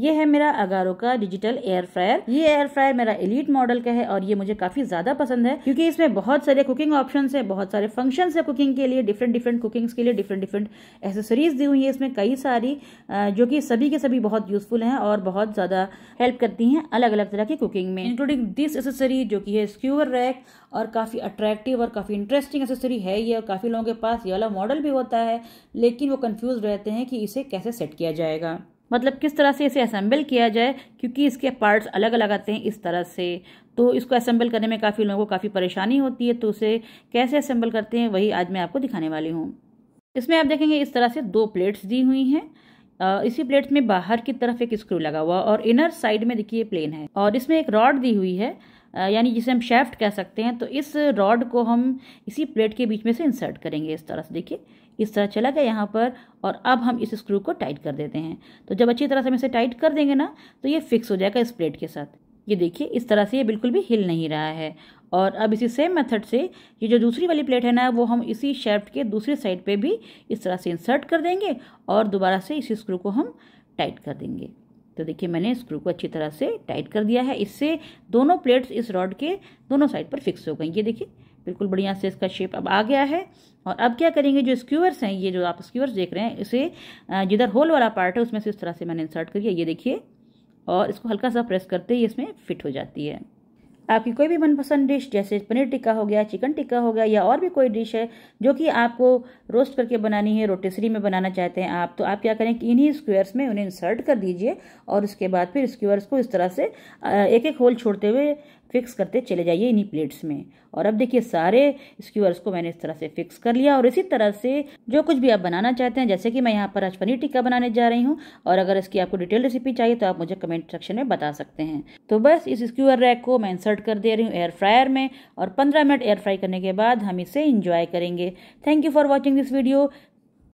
ये है मेरा अगारो का डिजिटल एयर फ्रायर ये एयर फ्रायर मेरा एलिट मॉडल का है और ये मुझे काफी ज्यादा पसंद है क्योंकि इसमें बहुत सारे कुकिंग ऑप्शन है बहुत सारे फंक्शन है कुकिंग के लिए डिफरेंट डिफरेंट कुकिंग्स के लिए डिफरेंट डिफरेंट एसेसरीज दी हुई है इसमें कई सारी जो कि सभी के सभी बहुत यूजफुल हैं और बहुत ज्यादा हेल्प करती हैं अलग अलग तरह की कुकिंग में इंक्लूडिंग दिस एसेसरी जो कि है स्क्यूअर रैक और काफ़ी अट्रैक्टिव और काफ़ी इंटरेस्टिंग एसेसरी है ये और काफ़ी लोगों के पास ये वाला मॉडल भी होता है लेकिन वो कंफ्यूज रहते हैं कि इसे कैसे सेट किया जाएगा मतलब किस तरह से इसे असेंबल किया जाए क्योंकि इसके पार्ट्स अलग अलग आते हैं इस तरह से तो इसको असेंबल करने में काफ़ी लोगों को काफ़ी परेशानी होती है तो उसे कैसे असेंबल करते हैं वही आज मैं आपको दिखाने वाली हूँ इसमें आप देखेंगे इस तरह से दो प्लेट्स दी हुई हैं इसी प्लेट में बाहर की तरफ एक स्क्रू लगा हुआ और इनर साइड में देखिए प्लेन है और इसमें एक रॉड दी हुई है यानी जिसे हम शेफ्ट कह सकते हैं तो इस रॉड को हम इसी प्लेट के बीच में से इंसर्ट करेंगे इस तरह से देखिए इस तरह चला गया यहाँ पर और अब हम इस स्क्रू को टाइट कर देते हैं तो जब अच्छी तरह से हम इसे टाइट कर देंगे ना तो ये फिक्स हो जाएगा इस प्लेट के साथ ये देखिए इस तरह से ये बिल्कुल भी हिल नहीं रहा है और अब इसी सेम मेथड से ये जो दूसरी वाली प्लेट है ना वो हम इसी शेफ्ट के दूसरी साइड पर भी इस तरह से इंसर्ट कर देंगे और दोबारा से इसी स्क्रू को हम टाइट कर देंगे तो देखिए मैंने स्क्रू को अच्छी तरह से टाइट कर दिया है इससे दोनों प्लेट्स इस रॉड के दोनों साइड पर फिक्स हो गई ये देखिए बिल्कुल बढ़िया से इसका शेप अब आ गया है और अब क्या करेंगे जो स्क्यूअर्स हैं ये जो आप स्क्यूअर्स देख रहे हैं इसे जिधर होल वाला पार्ट है उसमें से इस तरह से मैंने इंसर्ट कर दिया ये देखिए और इसको हल्का सा प्रेस करते ही इसमें फिट हो जाती है आपकी कोई भी मनपसंद डिश जैसे पनीर टिक्का हो गया चिकन टिक्का हो गया या और भी कोई डिश है जो कि आपको रोस्ट करके बनानी है रोटेसरी में बनाना चाहते हैं आप तो आप क्या करें कि इन्हीं स्क्वेयर्स में उन्हें इंसर्ट कर दीजिए और उसके बाद फिर स्क्वेयर्स को इस तरह से एक एक होल छोड़ते हुए फिक्स करते चले जाइए इन्हीं प्लेट्स में और अब देखिए सारे स्क्यूअर्स को मैंने इस तरह से फिक्स कर लिया और इसी तरह से जो कुछ भी आप बनाना चाहते हैं जैसे कि मैं यहाँ पर आज पनीर टिक्का बनाने जा रही हूँ और अगर इसकी आपको डिटेल रेसिपी चाहिए तो आप मुझे कमेंट सेक्शन में बता सकते हैं तो बस इस स्क्यूअर रैक को मैं इंसर्ट कर दे रही हूँ एयर फ्रायर में और पंद्रह मिनट एयर फ्राई करने के बाद हम इसे इंजॉय करेंगे thank you for watching this video